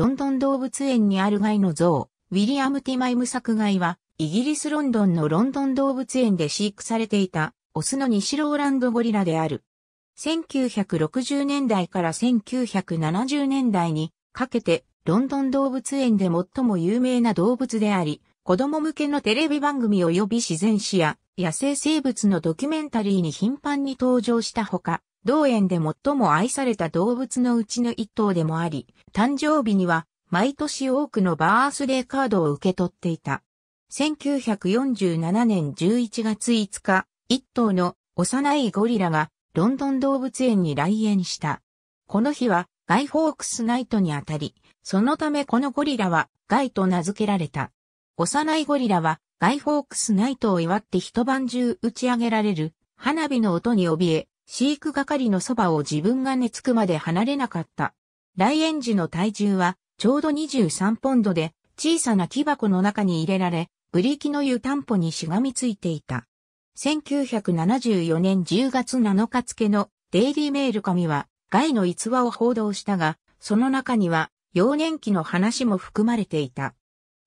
ロンドン動物園にあるガイの像、ウィリアム・ティマイム作害は、イギリス・ロンドンのロンドン動物園で飼育されていた、オスの西ローランドゴリラである。1960年代から1970年代にかけて、ロンドン動物園で最も有名な動物であり、子供向けのテレビ番組及び自然史や野生生物のドキュメンタリーに頻繁に登場したほか、同園で最も愛された動物のうちの一頭でもあり、誕生日には毎年多くのバースデーカードを受け取っていた。1947年11月5日、一頭の幼いゴリラがロンドン動物園に来園した。この日はガイ・フォークス・ナイトにあたり、そのためこのゴリラはガイと名付けられた。幼いゴリラはガイ・フォークス・ナイトを祝って一晩中打ち上げられる花火の音に怯え、飼育係のそばを自分が寝つくまで離れなかった。来園時の体重はちょうど23ポンドで小さな木箱の中に入れられ、ブリキの湯担保にしがみついていた。1974年10月7日付のデイリーメール紙は、ガイの逸話を報道したが、その中には、幼年期の話も含まれていた。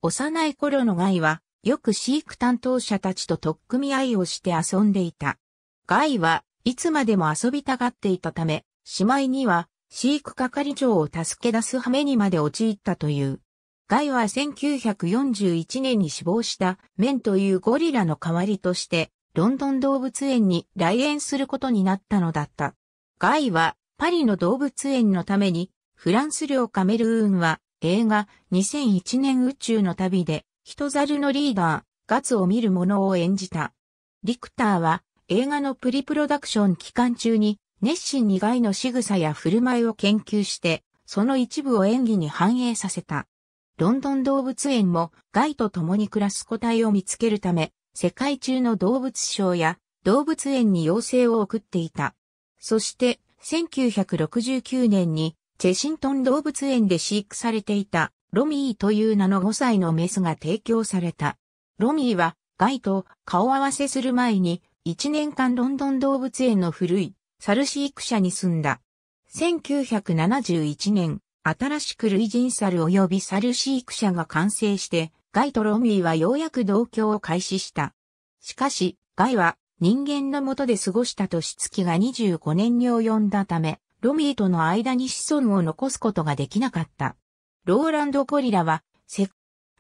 幼い頃のガイは、よく飼育担当者たちと取っ組み合いをして遊んでいた。ガイは、いつまでも遊びたがっていたため、しまいには、飼育係長を助け出す羽目にまで陥ったという。ガイは1941年に死亡したメンというゴリラの代わりとして、ロンドン動物園に来園することになったのだった。ガイはパリの動物園のために、フランス領カメルーンは映画2001年宇宙の旅で、人猿のリーダー、ガツを見る者を演じた。リクターは映画のプリプロダクション期間中に熱心にガイの仕草や振る舞いを研究して、その一部を演技に反映させた。ロンドン動物園もガイと共に暮らす個体を見つけるため、世界中の動物賞や動物園に要請を送っていた。そして、1969年にチェシントン動物園で飼育されていたロミーという名の5歳のメスが提供された。ロミーはガイと顔合わせする前に1年間ロンドン動物園の古いサル飼育舎に住んだ。1971年、新しく類人猿及び猿飼育舎が完成して、ガイとロミーはようやく同居を開始した。しかし、ガイは人間の下で過ごした年月が25年に及んだため、ロミーとの間に子孫を残すことができなかった。ローランド・ゴリラは、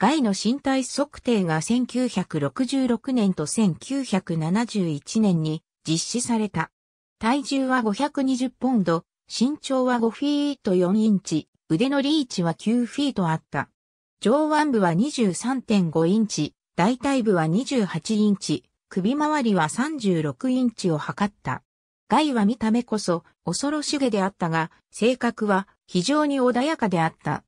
ガイの身体測定が1966年と1971年に実施された。体重は520ポンド、身長は5フィート4インチ、腕のリーチは9フィートあった。上腕部は23.5インチ、大腿部は28インチ、首回りは36インチを測った。ガイは見た目こそ恐ろしげであったが、性格は非常に穏やかであった。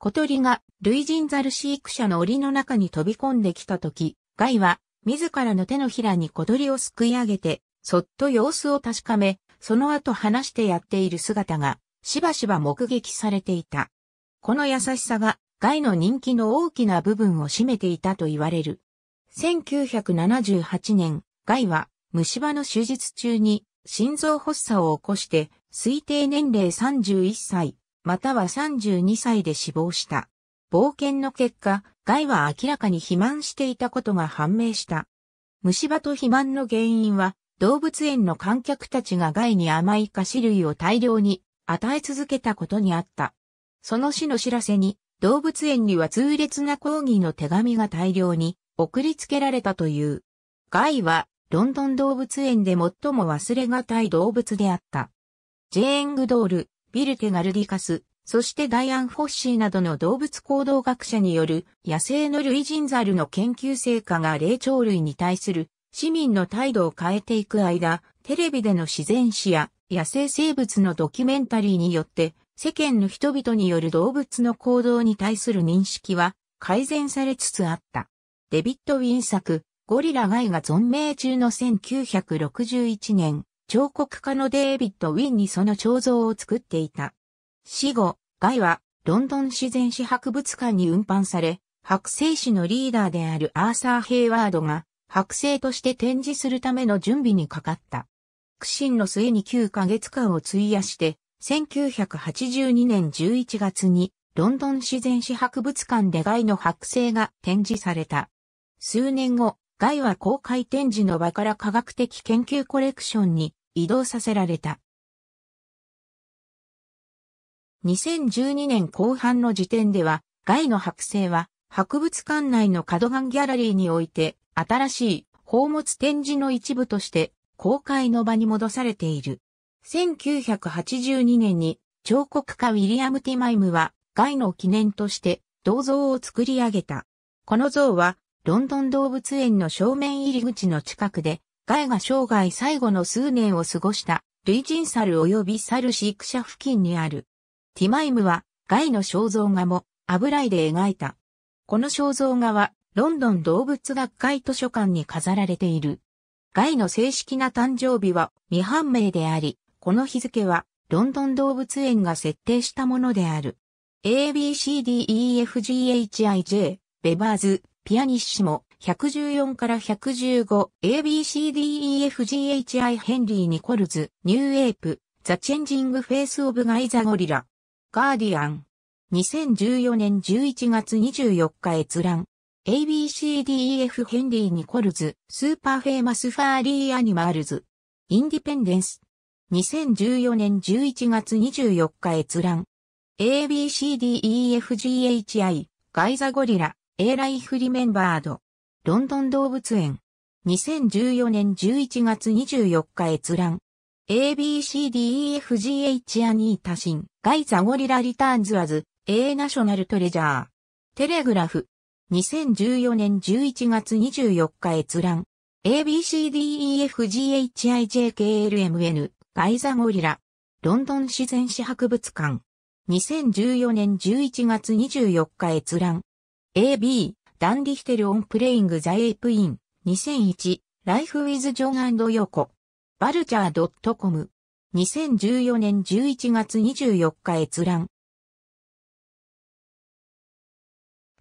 小鳥が類人猿飼育者の檻の中に飛び込んできたとき、ガイは自らの手のひらに小鳥をすくい上げて、そっと様子を確かめ、その後話してやっている姿が、しばしば目撃されていた。この優しさが、ガイの人気の大きな部分を占めていたと言われる。1978年、ガイは、虫歯の手術中に、心臓発作を起こして、推定年齢31歳、または32歳で死亡した。冒険の結果、ガイは明らかに肥満していたことが判明した。虫歯と肥満の原因は、動物園の観客たちが害に甘い菓子類を大量に与え続けたことにあった。その死の知らせに、動物園には痛烈な抗議の手紙が大量に送りつけられたという。ガイは、ロンドン動物園で最も忘れがたい動物であった。ジェーングドール、ビルテ・ガルディカス、そしてダイアン・フォッシーなどの動物行動学者による野生の類人猿の研究成果が霊長類に対する市民の態度を変えていく間、テレビでの自然史や野生生物のドキュメンタリーによって世間の人々による動物の行動に対する認識は改善されつつあった。デビッド・ウィン作、ゴリラガイが存命中の1961年、彫刻家のデイビッド・ウィンにその彫像を作っていた。死後、ガイは、ロンドン自然史博物館に運搬され、白星史のリーダーであるアーサー・ヘイワードが、白星として展示するための準備にかかった。苦心の末に9ヶ月間を費やして、1982年11月に、ロンドン自然史博物館でガイの剥製が展示された。数年後、ガイは公開展示の場から科学的研究コレクションに移動させられた。2012年後半の時点では、ガイの剥製は、博物館内のカドガンギャラリーにおいて、新しい宝物展示の一部として公開の場に戻されている。1982年に彫刻家ウィリアム・ティマイムはガイの記念として銅像を作り上げた。この像はロンドン動物園の正面入り口の近くでガイが生涯最後の数年を過ごした類人猿及び猿飼育者付近にあるティマイムは、ガイの肖像画も油絵で描いた。この肖像画は、ロンドン動物学会図書館に飾られている。ガイの正式な誕生日は未判明であり、この日付はロンドン動物園が設定したものである。ABCDEFGHIJ、ベバーズ、ピアニッシモ、114から115、ABCDEFGHI ヘンリー・ニコルズ、ニューエープ、ザ・チェンジング・フェイス・オブ・ガイ・ザ・ゴリラ。ガーディアン。2014年11月24日閲覧。ABCDEF ヘンリー・ニコルズ、スーパーフェイマス・ファーリー・アニマールズ。インディペンデンス。2014年11月24日閲覧。ABCDEFGHI、ガイザ・ゴリラ、A ライフ・リメンバード。ロンドン動物園。2014年11月24日閲覧。ABCDEFGH アニータシン。ガイ・ザ・ゴリラ・リターンズ・アズ、A ナショナル・トレジャー。テレグラフ。2014年11月24日閲覧。ABCDEFGHIJKLMN、ガイ・ザ・ゴリラ。ロンドン自然史博物館。2014年11月24日閲覧。AB、ダンディヒテル・オン・プレイング・ザ・エイプ・イン。2001、ライフ・ウィズ・ジョン・ヨコ。バルチャー .com。2014年11月24日閲覧。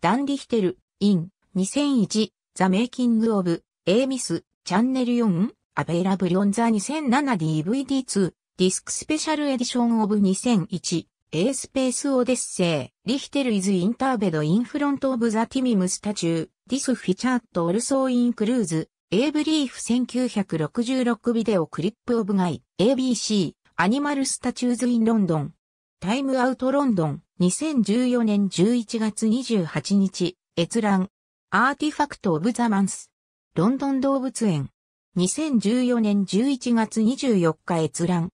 ダン・リヒテル、イン、2001、ザ・メイキング・オブ、エーミス、チャンネル4、アベイラブリオンザ 2007DVD2、ディスクスペシャルエディション・オブ2001、ースペース・オデッセイ、リヒテル・イズ・インターベド・インフロント・オブ・ザ・ティミムスタチュー、ディス・フィチャート・オルソー・イン・クルーズ、A ブリーフ1966ビデオクリップオブガイ ABC アニマルスタチューズインロンドンタイムアウトロンドン2014年11月28日閲覧アーティファクトオブザマンスロンドン動物園2014年11月24日閲覧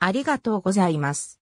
ありがとうございます。